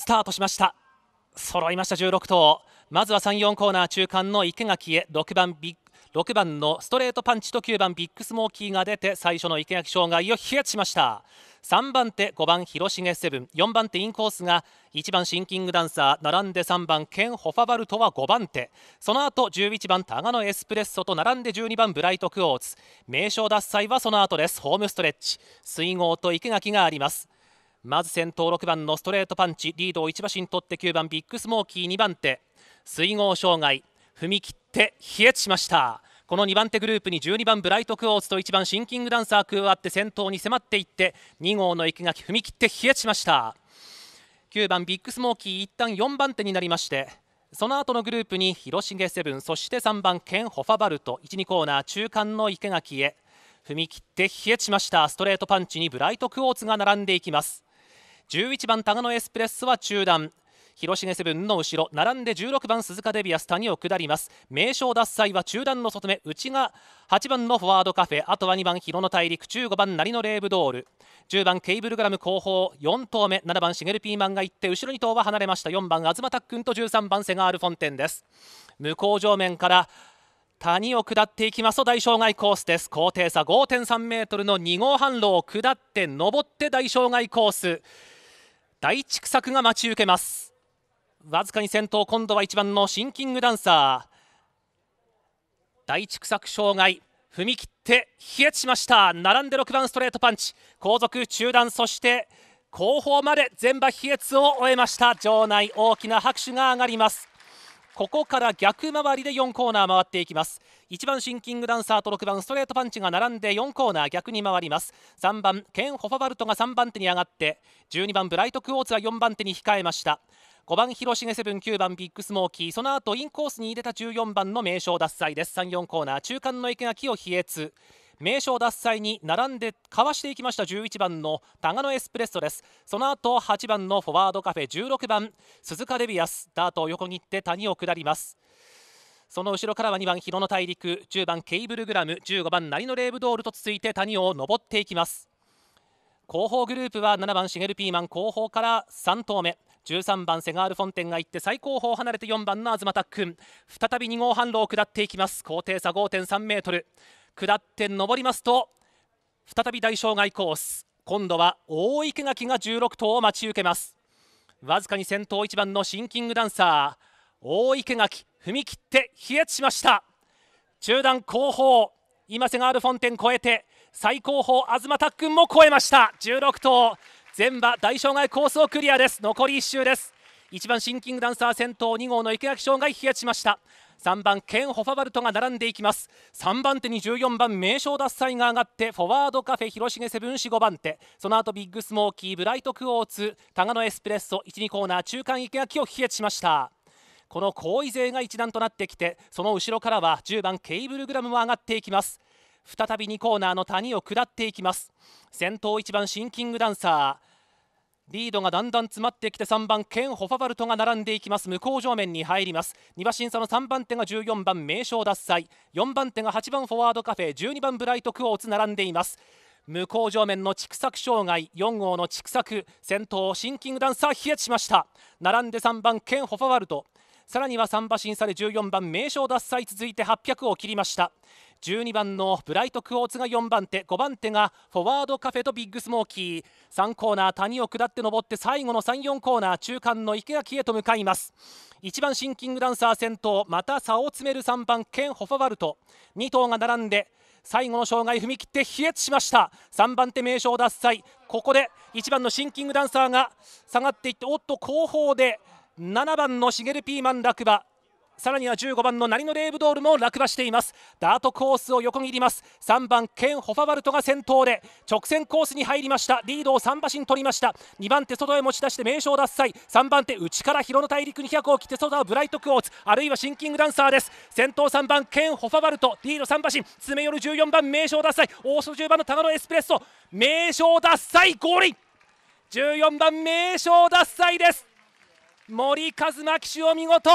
スタートしました揃いました16頭まずは34コーナー中間の池垣へ6番ビッグ6番のストレートパンチと9番ビッグスモーキーが出て最初の池垣障害を飛躍しました3番手5番広重セブン4番手インコースが1番シンキングダンサー並んで3番ケン・ホファバルトは5番手その後11番タガノエスプレッソと並んで12番ブライトクオーツ名称脱菜はその後ですホームストレッチ水郷と池垣がありますまず先頭6番のストレートパンチリードを1馬身取って9番ビッグスモーキー2番手水郷障害踏み切って飛越しましたこの2番手グループに12番ブライトクォーツと1番シンキングダンサー加わって先頭に迫っていって2号の生垣踏み切って飛越しました9番ビッグスモーキー一旦4番手になりましてその後のグループに広重セブンそして3番ケン・ホファバルト12コーナー中間の生垣へ踏み切って冷えちましたストレートパンチにブライトクォーツが並んでいきます11番タガノエスプレッソは中段広重セブンの後ろ並んで16番鈴鹿デビアス谷を下ります名称脱菜は中段の外目内が8番のフォワードカフェあとは2番広野大陸15番成のレーブドール10番ケイブルグラム後方4頭目7番シゲルピーマンが行って後ろ2頭は離れました4番東拓君と13番セガールフォンテンです向こう上面から谷を下っていきますと大障害コースです高低差5.3メートルの2号半路を下って上って大障害コース大畜作が待ち受けますわずかに先頭今度は1番のシンキングダンサー大畜作障害踏み切って冷えしました並んで6番ストレートパンチ後続中段そして後方まで全馬飛越を終えました場内大きな拍手が上がりますここから逆回りで4コーナー回っていきます1番シンキングダンサーと6番ストレートパンチが並んで4コーナー逆に回ります3番ケン・ホファバルトが3番手に上がって12番ブライト・クォーツは4番手に控えました5番広重セブン9番ビッグスモーキーその後インコースに入れた14番の名称脱菜です34コーナー中間の池垣を比叡名称奪才に並んでかわしていきました11番のタガノエスプレッソですその後8番のフォワードカフェ16番鈴鹿レビアスダートを横切って谷を下りますその後ろからは2番広野大陸10番ケイブルグラム15番ナリノレーブドールと続いて谷を登っていきます後方グループは7番シゲルピーマン後方から3投目13番セガールフォンテンが行って最後方離れて4番の東拓君再び2号半路を下っていきます高低差5.3メートル下って上りますと再び大障害コース今度は大池垣が16頭を待ち受けますわずかに先頭1番のシンキングダンサー大池垣踏み切って飛越しました中段後方今瀬があるフォンテン越えて最高峰東拓君も越えました16頭全馬大障害コースをクリアです残り1周です1番シンキングダンサー先頭2号の池垣翔が飛躍しました3番ケン・ホファバルトが並んでいきます3番手に14番名称脱イが上がってフォワードカフェ広重セブン氏。5番手その後ビッグスモーキーブライトクオーツタガノエスプレッソ12コーナー中間池垣を飛躍しましたこの後位勢が一段となってきてその後ろからは10番ケイブルグラムも上がっていきます再び2コーナーの谷を下っていきます先頭1番シンキングダンサーリードがだんだん詰まってきて3番ケン・ホファバルトが並んでいきます向こう上面に入ります2馬審査の3番手が14番名将奪災4番手が8番フォワードカフェ12番ブライトクオーツ並んでいます向こう上面の畜作障害4号の畜作先頭シンキングダンサー冷えしました並んで3番ケン・ホファワルトさらには3馬身差で14番名勝脱災続いて800を切りました12番のブライトクォーツが4番手5番手がフォワードカフェとビッグスモーキー3コーナー谷を下って上って最後の34コーナー中間の池垣へと向かいます1番シンキングダンサー先頭また差を詰める3番ケン・ホファワルト2頭が並んで最後の障害踏み切って飛躍しました3番手名勝脱災ここで1番のシンキングダンサーが下がっていっておっと後方で7番のシゲルピーマン落馬さらには15番のナリノレーブドールも落馬していますダートコースを横切ります3番ケン・ホファバルトが先頭で直線コースに入りましたリードを3馬身取りました2番手外へ持ち出して名勝奪歳3番手内から広野大陸200を切って外はブライトクォーツあるいはシンキングダンサーです先頭3番ケン・ホファバルトリード3馬身詰め寄る14番名勝奪歳大外10番のガ野エスプレッソ名勝奪歳ゴール14番名勝奪歳です森一馬騎手お見事